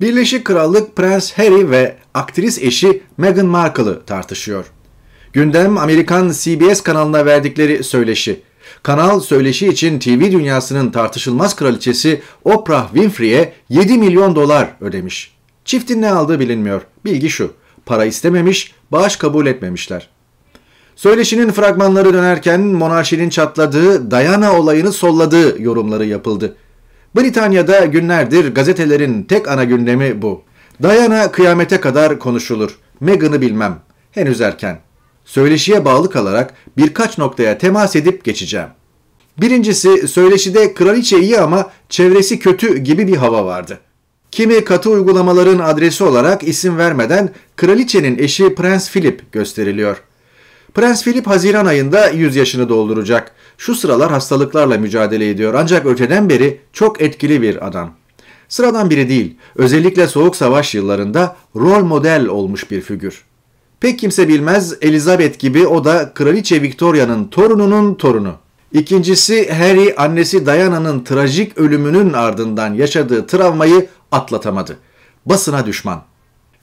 Birleşik Krallık Prens Harry ve aktris eşi Meghan Markle'ı tartışıyor. Gündem Amerikan CBS kanalına verdikleri söyleşi. Kanal söyleşi için TV dünyasının tartışılmaz kraliçesi Oprah Winfrey'e 7 milyon dolar ödemiş. Çiftin ne aldığı bilinmiyor. Bilgi şu. Para istememiş, bağış kabul etmemişler. Söyleşinin fragmanları dönerken monarşinin çatladığı, Dayana olayını solladığı yorumları yapıldı. Britanya'da günlerdir gazetelerin tek ana gündemi bu. Dayana kıyamete kadar konuşulur. Meghan'ı bilmem. Henüz erken. Söyleşiye bağlı kalarak birkaç noktaya temas edip geçeceğim. Birincisi söyleşide kraliçe iyi ama çevresi kötü gibi bir hava vardı. Kimi katı uygulamaların adresi olarak isim vermeden kraliçenin eşi Prens Philip gösteriliyor.'' Prens Philip Haziran ayında 100 yaşını dolduracak. Şu sıralar hastalıklarla mücadele ediyor ancak öteden beri çok etkili bir adam. Sıradan biri değil, özellikle Soğuk Savaş yıllarında rol model olmuş bir figür. Pek kimse bilmez Elizabeth gibi o da Kraliçe Victoria'nın torununun torunu. İkincisi Harry annesi Diana'nın trajik ölümünün ardından yaşadığı travmayı atlatamadı. Basına düşman.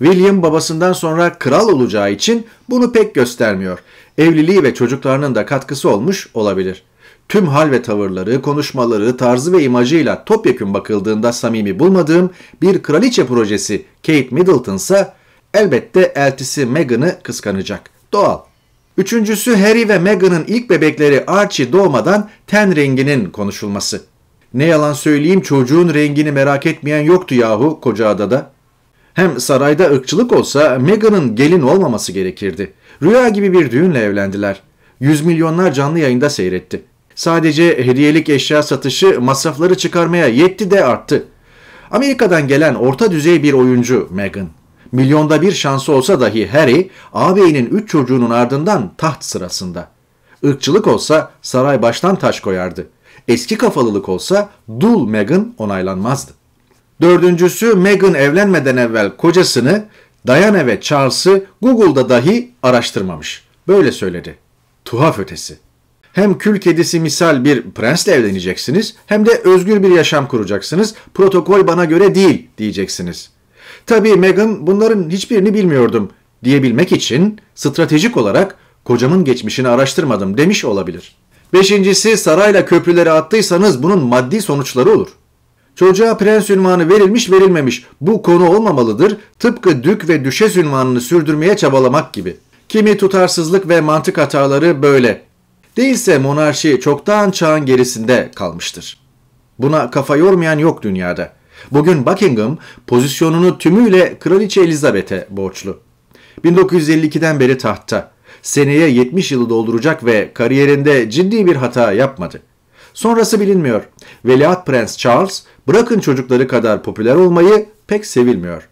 William babasından sonra kral olacağı için bunu pek göstermiyor. Evliliği ve çocuklarının da katkısı olmuş olabilir. Tüm hal ve tavırları, konuşmaları, tarzı ve imajıyla topyekün bakıldığında samimi bulmadığım bir kraliçe projesi Kate Middleton ise elbette eltisi Meghan'ı kıskanacak. Doğal. Üçüncüsü Harry ve Meghan'ın ilk bebekleri Archie doğmadan ten renginin konuşulması. Ne yalan söyleyeyim çocuğun rengini merak etmeyen yoktu yahu koca adada. Hem sarayda ırkçılık olsa Meghan'ın gelin olmaması gerekirdi. Rüya gibi bir düğünle evlendiler. Yüz milyonlar canlı yayında seyretti. Sadece hediyelik eşya satışı masrafları çıkarmaya yetti de arttı. Amerika'dan gelen orta düzey bir oyuncu Meghan. Milyonda bir şansı olsa dahi Harry, ağabeyinin üç çocuğunun ardından taht sırasında. Irkçılık olsa saray baştan taş koyardı. Eski kafalılık olsa dul Meghan onaylanmazdı. Dördüncüsü Meghan evlenmeden evvel kocasını Diana ve Charles'ı Google'da dahi araştırmamış. Böyle söyledi. Tuhaf ötesi. Hem kül kedisi misal bir prensle evleneceksiniz hem de özgür bir yaşam kuracaksınız. Protokol bana göre değil diyeceksiniz. Tabii Meghan bunların hiçbirini bilmiyordum diyebilmek için stratejik olarak kocamın geçmişini araştırmadım demiş olabilir. Beşincisi sarayla köprüleri attıysanız bunun maddi sonuçları olur. Çocuğa prens ünvanı verilmiş verilmemiş bu konu olmamalıdır tıpkı dük ve düşes ünvanını sürdürmeye çabalamak gibi. Kimi tutarsızlık ve mantık hataları böyle. Değilse monarşi çoktan çağın gerisinde kalmıştır. Buna kafa yormayan yok dünyada. Bugün Buckingham pozisyonunu tümüyle Kraliçe Elizabeth'e borçlu. 1952'den beri tahtta. Seneye 70 yılı dolduracak ve kariyerinde ciddi bir hata yapmadı. Sonrası bilinmiyor. Veliaht Prens Charles bırakın çocukları kadar popüler olmayı pek sevilmiyor.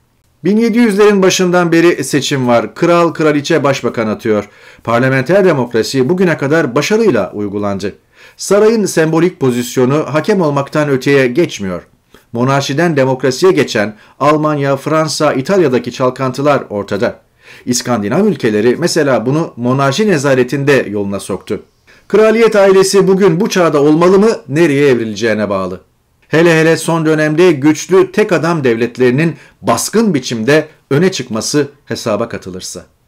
1700'lerin başından beri seçim var. Kral, kraliçe, başbakan atıyor. Parlamenter demokrasi bugüne kadar başarıyla uygulandı. Sarayın sembolik pozisyonu hakem olmaktan öteye geçmiyor. Monarşiden demokrasiye geçen Almanya, Fransa, İtalya'daki çalkantılar ortada. İskandinav ülkeleri mesela bunu monarşi nezaretinde yoluna soktu. Kraliyet ailesi bugün bu çağda olmalı mı, nereye evrileceğine bağlı. Hele hele son dönemde güçlü tek adam devletlerinin baskın biçimde öne çıkması hesaba katılırsa.